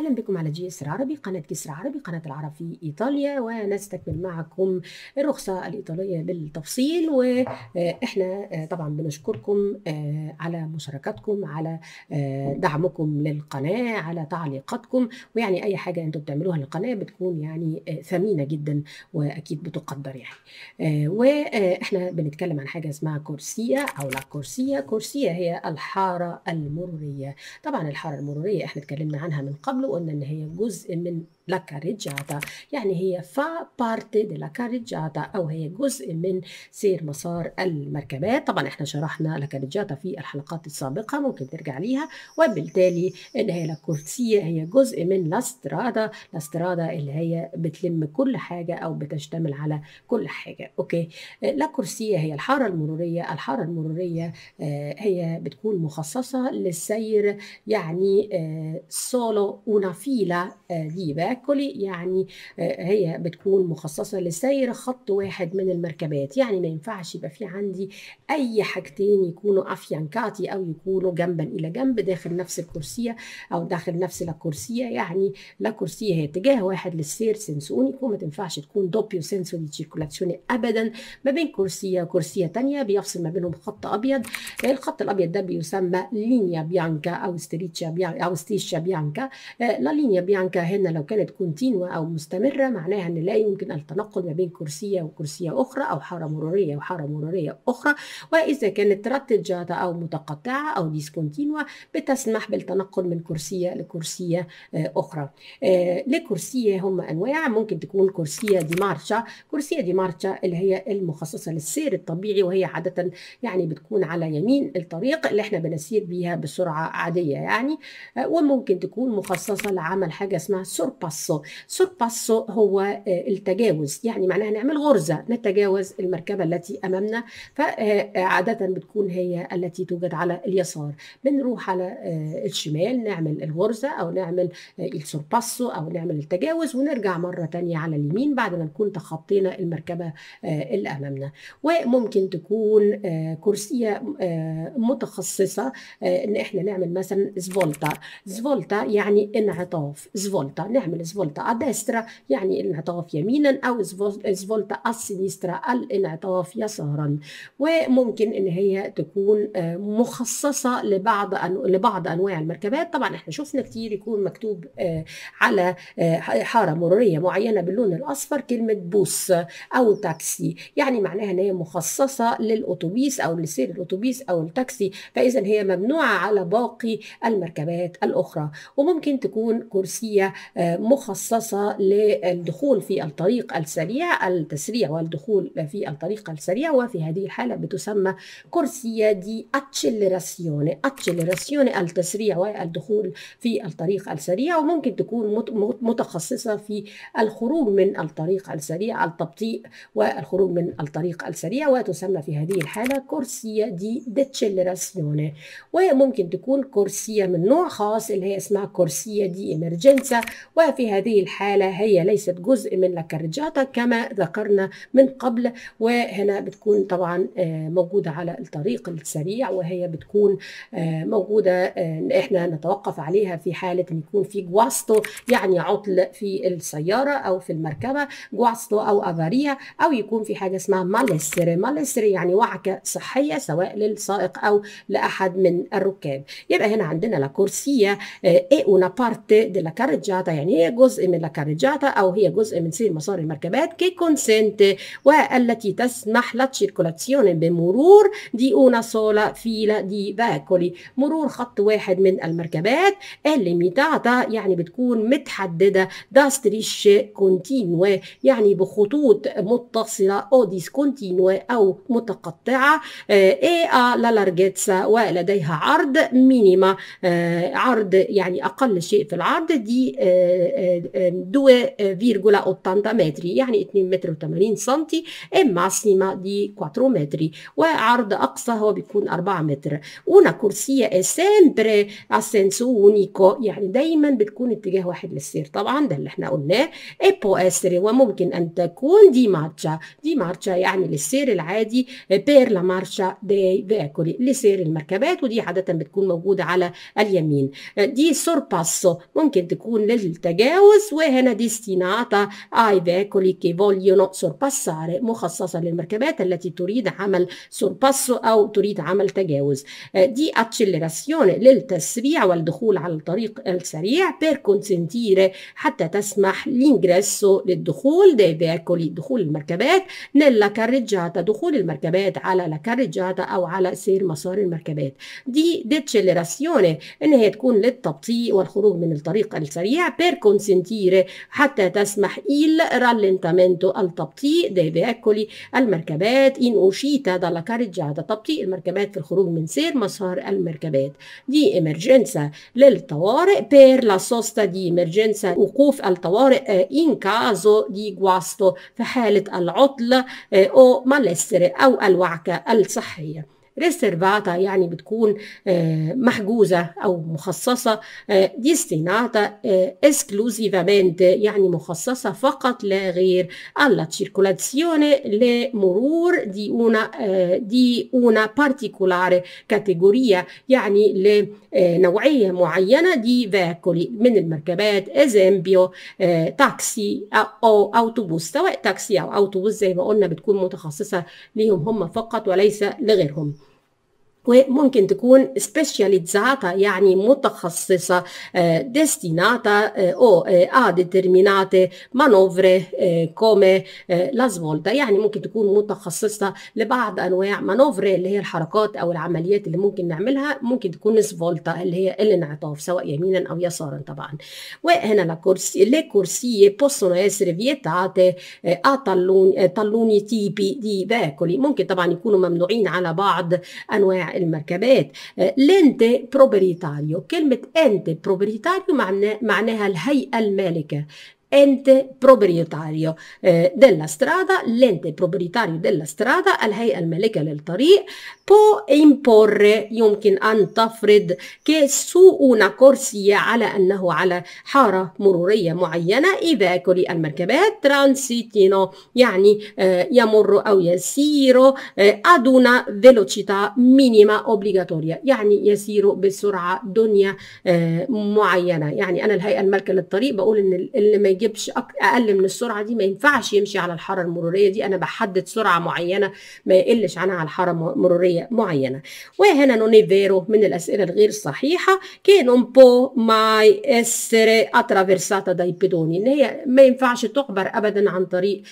اهلا بكم على جي اس العربي قناه جسر عربي قناه العرب في ايطاليا ونستكمل معكم الرخصه الايطاليه بالتفصيل واحنا آه، طبعا بنشكركم آه، على مشاركاتكم على آه، دعمكم للقناه على تعليقاتكم ويعني اي حاجه انتم بتعملوها للقناه بتكون يعني ثمينه جدا واكيد بتقدر يعني واحنا بنتكلم عن حاجه اسمها كورسيه او لا كورسيه كورسيه هي الحاره المروريه طبعا الحاره المروريه احنا اتكلمنا عنها من قبل وقلنا ان هي جزء من la carreggiata يعني هي فا بارتي دي لا كاريجاتا او هي جزء من سير مسار المركبات طبعا احنا شرحنا لا كاريجاتا في الحلقات السابقه ممكن ترجع ليها وبالتالي ان هي لا كورسية هي جزء من لا سترادا لا سترادا اللي هي بتلم كل حاجه او بتشتمل على كل حاجه اوكي لا كورسية هي الحاره المروريه الحاره المروريه هي بتكون مخصصه للسير يعني سولو اونافيلا فيلا ليبك التنقلي يعني هي بتكون مخصصه لسير خط واحد من المركبات يعني ما ينفعش يبقى في عندي اي حاجتين يكونوا افيانكاتي او يكونوا جنبا الى جنب داخل نفس الكرسيه او داخل نفس الكرسيه يعني لا كرسيه هي اتجاه واحد للسير سنسوني وما تنفعش تكون دوبيو دي تشيركولاتسيوني ابدا ما بين كرسيه وكرسيه تانية بيفصل ما بينهم خط ابيض يعني الخط الابيض ده بيسمى لينيا بيانكا او ستريتشا بيانكا او ستيشا بيانكا لا لينيا بيانكا هنا لو كان كانت كونتينوا أو مستمرة معناها أن لا يمكن التنقل ما بين كرسية وكرسية أخرى أو حارة مرورية وحارة مرورية أخرى وإذا كانت رتجاتة أو متقطعة أو ديسكونتينوا بتسمح بالتنقل من كرسية لكرسية آه، أخرى آه، لكرسية هم أنواع ممكن تكون كرسية دي مارشا كرسية دي مارشا اللي هي المخصصة للسير الطبيعي وهي عادة يعني بتكون على يمين الطريق اللي احنا بنسير بيها بسرعة عادية يعني آه، وممكن تكون مخصصة لعمل حاجة اسمها سوربا سورباسو سوت هو آه، التجاوز يعني معناها نعمل غرزة نتجاوز المركبة التي أمامنا فعادة آه، آه، بتكون هي التي توجد على اليسار بنروح على الشمال نعمل الغرزة أو نعمل السورباسو أو نعمل التجاوز ونرجع مرة تانية على اليمين بعد ما نكون تخطينا المركبة اللي أمامنا وممكن تكون كرسية متخصصة إن إحنا نعمل مثلا سفولتا سفولتا يعني انعطاف سفولتا نعمل الزفولتا ا ديسترا يعني الانعطاف يمينا او الزفولتا ا الانعطاف يسارا وممكن ان هي تكون آه، مخصصه لبعض لبعض انواع المركبات طبعا احنا شفنا كتير يكون مكتوب آه، على آه، حاره مروريه معينه باللون الاصفر كلمه بوس او تاكسي يعني معناها ان هي مخصصه للاتوبيس او لسير الاتوبيس او التاكسي فاذا هي ممنوعه على باقي المركبات الاخرى وممكن تكون كرسيه مخصصة للدخول في الطريق السريع التسريع والدخول في الطريق السريع وفي هذه الحالة بتسمى كورسية دي أتشلراسيوني أتشلراسيوني التسريع والدخول في الطريق السريع وممكن تكون متخصصة في الخروج من الطريق السريع التبطيء والخروج من الطريق السريع وتسمى في هذه الحالة كورسية دي ديتشلراسيوني وممكن تكون كورسية من نوع خاص اللي هي اسمها كورسية دي إمرجنسا وفي في هذه الحالة هي ليست جزء من لاكارجاتا كما ذكرنا من قبل وهنا بتكون طبعا آه، موجودة على الطريق السريع وهي بتكون آه، موجودة آه، احنا نتوقف عليها في حالة ان يكون في جواستو يعني عطل في السيارة او في المركبة جواستو او افارية او يكون في حاجة اسمها مالسر مالسر يعني وعكة صحية سواء للسائق او لاحد من الركاب يبقى هنا عندنا لا اي اونا بارت دي ايه يعني هي جزء من لاكاريجاتا أو هي جزء من سير مسار المركبات كي كونسنت والتي تسمح لا بمرور دي اونا سولا فيلا دي فاكولي مرور خط واحد من المركبات الليميتاتا يعني بتكون متحددة دا ستريش يعني بخطوط متصلة أو كونتينو أو متقطعة ا إيه، آه، لا لارجيتسا ولديها عرض مينيما آه، عرض يعني أقل شيء في العرض دي آه، 2,80 متر يعني 2 متر و80 سنتي اما دي 4 متر وعرض اقصى هو بيكون 4 متر ونا corsia سامبر اسنسو a يعني دايما بتكون اتجاه واحد للسير طبعا ده اللي احنا قلناه اي بو اسري وممكن ان تكون دي مارشا دي مارشا يعني للسير العادي بير لا مارشا دي فيكولي لسير المركبات ودي عاده بتكون موجوده على اليمين دي سورباسو ممكن تكون للتجاه Amadeus وهنا ديستيناتا اي veicoli كي vogliono سورباساري مخصصة للمركبات التي تريد عمل سورباسو أو تريد عمل تجاوز دي accelerazione للتسريع والدخول على الطريق السريع per consentire حتى تسمح l'ingresso للدخول dei veicoli دخول المركبات nella كاريجاتا دخول المركبات على la carreggiata أو على سير مسار المركبات دي decelerazione إن هي تكون للتبطيء والخروج من الطريق السريع per consentire حتى تسمح il rallentamento al تبطيء dei veicoli المركبات in uscita dalla carreggiata تبطيء المركبات في الخروج من سير مسار المركبات دي emergenza للطوارئ per la sosta di emergenza وقوف الطوارئ in caso di guasto في حالة العطل أو malessere أو الوعكة الصحية ريسيرفاتا يعني بتكون آه، محجوزة أو مخصصة ديستيناتا آه، اسكلوزيفامنت آه، يعني مخصصة فقط لا غير على تشيركولاتسيوني لمرور دي اونا دي اونا بارتيكولاري كاتيجوريا يعني لنوعية معينة دي فاكولي من المركبات ازامبيو تاكسي أو أوتوبوس سواء تاكسي أو أوتوبوس زي ما قلنا بتكون متخصصة ليهم هم فقط وليس لغيرهم وممكن تكون سبيشاليزاتا يعني متخصصة ديستيناتا آه، آه، أو آه، a determinate مانوفري كومي la يعني ممكن تكون متخصصة لبعض أنواع مانوفري اللي هي الحركات أو العمليات اللي ممكن نعملها ممكن تكون سفولتا اللي هي الانعطاف سواء يمينا أو يسارا طبعا وهنا لا كورسي le corsie possono essere vietate a talloni tipi ممكن طبعا يكونوا ممنوعين على بعض أنواع المركبات لنت بروبريتاريو كلمة أنت بروبريتاريو معناها الهيئة المالكة ente proprietario eh, della strada, l'ente proprietario della strada الهيئة المالكة للطريق può imporre يمكن أن تفرض che su una corsia على أنه على حارة مرورية معينة i veicoli المركبات transitino يعني eh, يمر أو يسير eh, ad una velocità minima obbligatoria يعني يسير بسرعة دنيا eh, معينة يعني أنا الهيئة المالكة للطريق بقول إن اللي ما يجيبش اقل من السرعه دي ما ينفعش يمشي على الحاره المروريه دي انا بحدد سرعه معينه ما يقلش عنها على الحاره المروريه معينه وهنا نوني فيرو من الاسئله الغير صحيحه كي نون بو ماي اسري اترافيرساتا داي بيدوني ان هي ما ينفعش تعبر ابدا عن طريق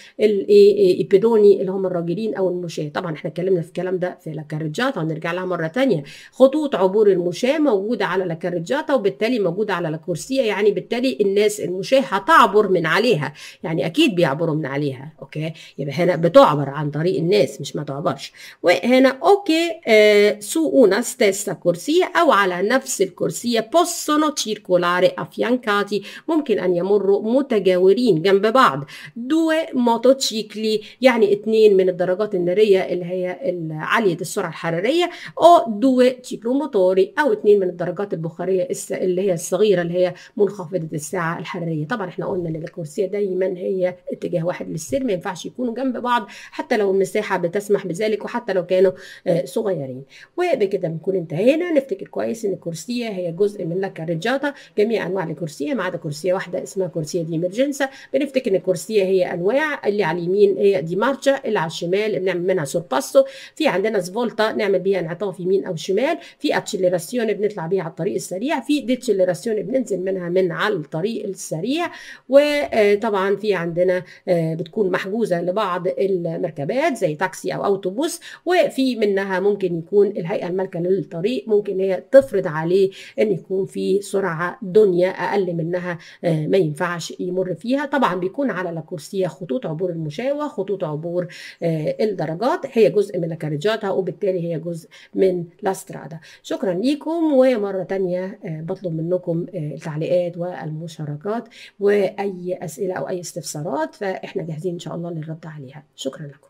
بيدوني اللي هم الراجلين او المشاه طبعا احنا اتكلمنا في الكلام ده في لاكارجاتا هنرجع لها مره ثانيه خطوط عبور المشاه موجوده على لاكارجاتا وبالتالي موجوده على لاكورسيا يعني بالتالي الناس المشاه هتعبر بيعبر من عليها يعني اكيد بيعبروا من عليها اوكي يبقى هنا بتعبر عن طريق الناس مش ما تعبرش وهنا اوكي آه، سوونا ستيسا كرسي او على نفس الكرسي بوسونو تشيركولاري افيانكاتي ممكن ان يمروا متجاورين جنب بعض دو موتوتشيكلي يعني اتنين من الدرجات النارية اللي هي عالية السرعة الحرارية او دو موتوري او اتنين من الدرجات البخارية اللي هي الصغيرة اللي هي منخفضة الساعة الحرارية طبعا احنا قلنا دايما الكرسيه دايما هي اتجاه واحد للسير ما ينفعش يكونوا جنب بعض حتى لو المساحه بتسمح بذلك وحتى لو كانوا آه، صغيرين وبكده بنكون انتهينا نفتكر كويس ان الكرسيه هي جزء من لك كاريجاتا جميع انواع الكرسيه ما عدا كرسيه واحده اسمها كرسيه دي ميرجنسا بنفتكر ان الكرسيه هي انواع اللي على اليمين هي دي مارشا اللي على الشمال بنعمل منها سورباسو في عندنا سفولتا نعمل بيها انعطاف يمين او شمال في اتشيليراسيون بنطلع بيها على الطريق السريع في ديتشيليراسيون بننزل منها من على الطريق السريع و وطبعا في عندنا آه، بتكون محجوزه لبعض المركبات زي تاكسي او اوتوبوس وفي منها ممكن يكون الهيئه المالكه للطريق ممكن هي تفرض عليه ان يكون في سرعه دنيا اقل منها آه، ما ينفعش يمر فيها طبعا بيكون على لاكورسيه خطوط عبور المشاه خطوط عبور آه، الدرجات هي جزء من الكارجات وبالتالي هي جزء من لاسترادا شكرا ليكم ومره تانية بطلب منكم التعليقات والمشاركات واي اي اسئله او اي استفسارات فاحنا جاهزين ان شاء الله للرد عليها شكرا لكم